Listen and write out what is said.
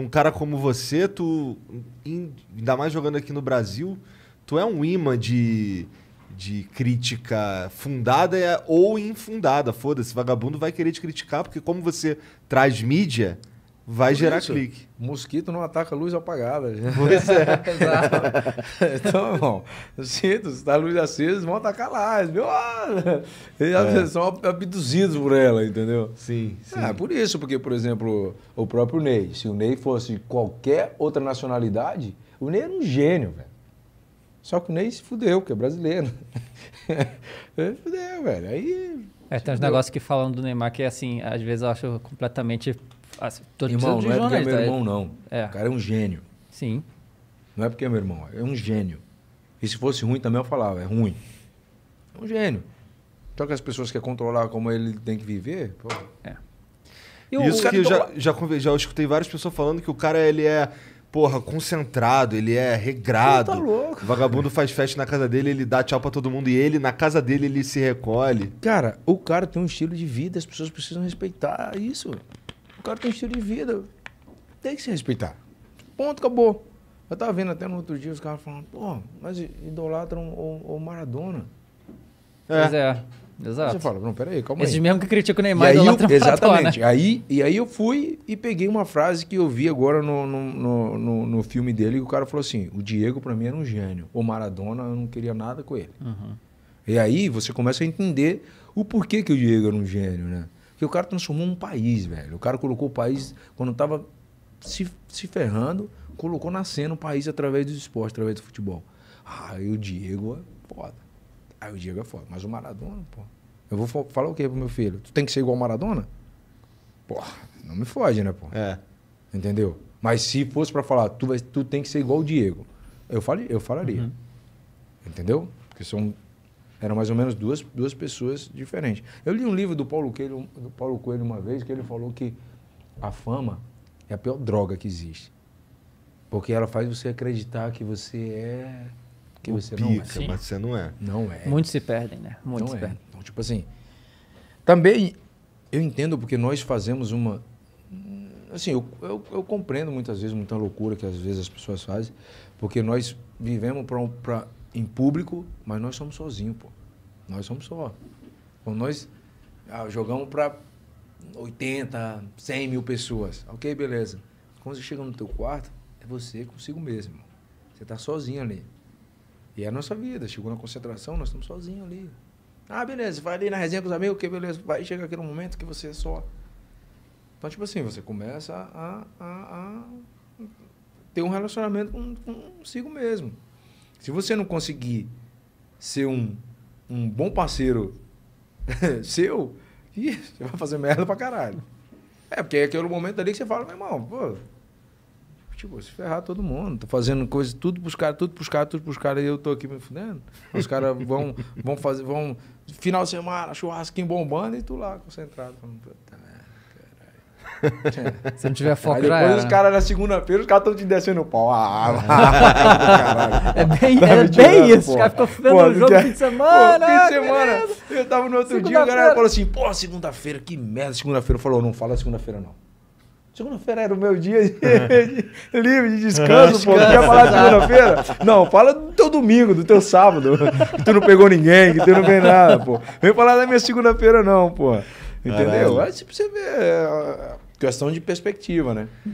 um cara como você, tu, ainda mais jogando aqui no Brasil, tu é um imã de, de crítica fundada é, ou infundada. Foda-se, vagabundo vai querer te criticar, porque como você traz mídia, vai gerar isso, clique. Mosquito não ataca luz apagada. Pois é. então, irmão, sinto, se está a luz acesa, eles vão atacar lá. Eles, ah, é. são abduzidos por ela, entendeu? Sim, sim. É, por isso, porque, por exemplo, o próprio Ney, se o Ney fosse de qualquer outra nacionalidade, o Ney era um gênio, velho. Só que o Ney se fudeu, porque é brasileiro. fudeu, velho. Aí. É, tem uns negócios que falam do Neymar que, assim, às vezes eu acho completamente ah, tô irmão, não é porque é meu é. irmão, não. É. O cara é um gênio. Sim. Não é porque é meu irmão, é um gênio. E se fosse ruim também eu falava, é ruim. É um gênio. Só então, que as pessoas querem controlar como ele tem que viver, pô. É. E o, Isso que eu já, já, já escutei várias pessoas falando que o cara ele é porra, concentrado, ele é regrado. Ele tá louco. O vagabundo faz festa na casa dele, ele dá tchau pra todo mundo e ele, na casa dele, ele se recolhe. Cara, o cara tem um estilo de vida, as pessoas precisam respeitar isso. O cara tem estilo de vida. Tem que se respeitar. Ponto, acabou. Eu tava vendo até no outro dia os caras falando, pô, mas idolatram o, o Maradona. É. Pois é. Exato. Você fala, não, peraí, calma Esse aí. Esses mesmo que criticam o Neymar aí, eu, Exatamente. Aí, e aí eu fui e peguei uma frase que eu vi agora no, no, no, no filme dele, e o cara falou assim, o Diego para mim era um gênio, o Maradona eu não queria nada com ele. Uhum. E aí você começa a entender o porquê que o Diego era um gênio, né? Porque o cara transformou um país, velho. O cara colocou o país, quando estava se, se ferrando, colocou nascendo cena o país através do esporte, através do futebol. Ah, o Diego é foda. Ah, o Diego é foda. Mas o Maradona, pô. Eu vou falar o quê pro meu filho? Tu tem que ser igual o Maradona? Porra, não me foge, né, pô? É. Entendeu? Mas se fosse para falar, tu, vai, tu tem que ser igual o Diego, eu, falei, eu falaria. Uhum. Entendeu? Porque são eram mais ou menos duas, duas pessoas diferentes. Eu li um livro do Paulo, Coelho, do Paulo Coelho uma vez que ele falou que a fama é a pior droga que existe. Porque ela faz você acreditar que você é. Que o você pica, não é. Sim. Mas você não é. Não é. Muitos se perdem, né? Muitos não se é. perdem. Então, tipo assim. Também eu entendo porque nós fazemos uma. Assim, eu, eu, eu compreendo muitas vezes muita loucura que às vezes as pessoas fazem, porque nós vivemos para em público, mas nós somos sozinhos, pô. Nós somos só. Então, nós ah, jogamos para 80, 100 mil pessoas. Ok, beleza. Quando você chega no teu quarto, é você consigo mesmo. Você está sozinho ali. E é a nossa vida. Chegou na concentração, nós estamos sozinhos ali. Ah, beleza, vai ali na resenha com os amigos, que okay, beleza. Vai, chegar aquele momento que você é só. Então, tipo assim, você começa a, a, a ter um relacionamento com, consigo mesmo. Se você não conseguir ser um, um bom parceiro seu, ih, você vai fazer merda pra caralho. É, porque é aquele momento ali que você fala, meu irmão, pô, tipo, se ferrar todo mundo, tô fazendo coisa, tudo pros caras, tudo pros caras, tudo pros caras, e eu tô aqui me fudendo. Os caras vão, vão fazer, vão, final de semana, churrasquinho bombando, e tu lá, concentrado, falando, Se não tiver foco, Aí já depois era. os né? caras na segunda-feira, os caras estão te descendo o pau. Ah, é, é bem, tá é bem isso. Os caras ficam fudendo o jogo quer... fim de semana. Ah, pô, fim de semana. Beleza. Eu tava no outro dia, o cara falou assim, pô, segunda-feira, que merda. Segunda-feira falou, não fala segunda-feira, não. Segunda-feira era o meu dia de, livre, de uhum. descanso, pô. Não quer falar de segunda-feira? Não, fala do teu domingo, do teu sábado. Que tu não pegou ninguém, que tu não vem nada, pô. Vem falar da minha segunda-feira, não, pô. Entendeu? Caralho. Aí é, tipo, você vê. É, questão de perspectiva, né?